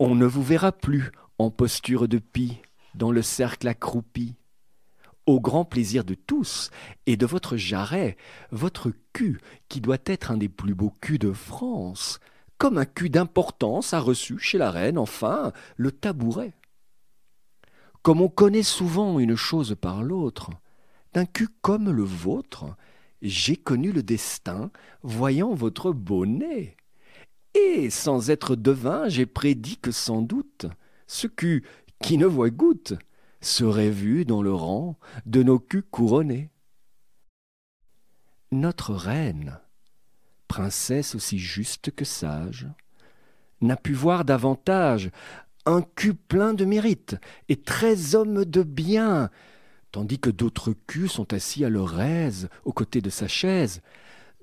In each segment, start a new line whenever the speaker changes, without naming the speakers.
On ne vous verra plus en posture de pie, dans le cercle accroupi. Au grand plaisir de tous, et de votre jarret, votre cul, qui doit être un des plus beaux culs de France, comme un cul d'importance a reçu chez la reine, enfin, le tabouret. Comme on connaît souvent une chose par l'autre, d'un cul comme le vôtre, j'ai connu le destin, voyant votre bonnet sans être devin, j'ai prédit que sans doute, ce cul qui ne voit goutte serait vu dans le rang de nos culs couronnés. Notre reine, princesse aussi juste que sage, n'a pu voir davantage un cul plein de mérite et très homme de bien, tandis que d'autres culs sont assis à leur aise aux côtés de sa chaise,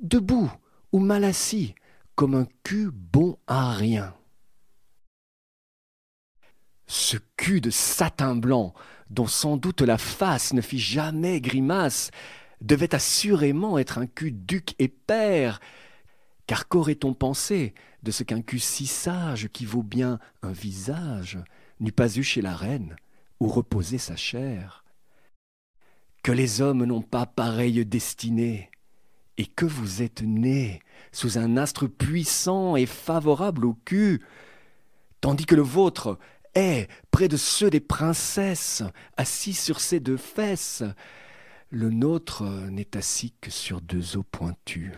debout ou mal assis, comme un cul bon à rien. Ce cul de satin blanc, dont sans doute la face ne fit jamais grimace, devait assurément être un cul duc et père, car qu'aurait-on pensé de ce qu'un cul si sage, qui vaut bien un visage, n'eût pas eu chez la reine, où reposait sa chair Que les hommes n'ont pas pareille destinée, et que vous êtes né sous un astre puissant et favorable au cul, tandis que le vôtre est près de ceux des princesses, assis sur ses deux fesses. Le nôtre n'est assis que sur deux os pointus.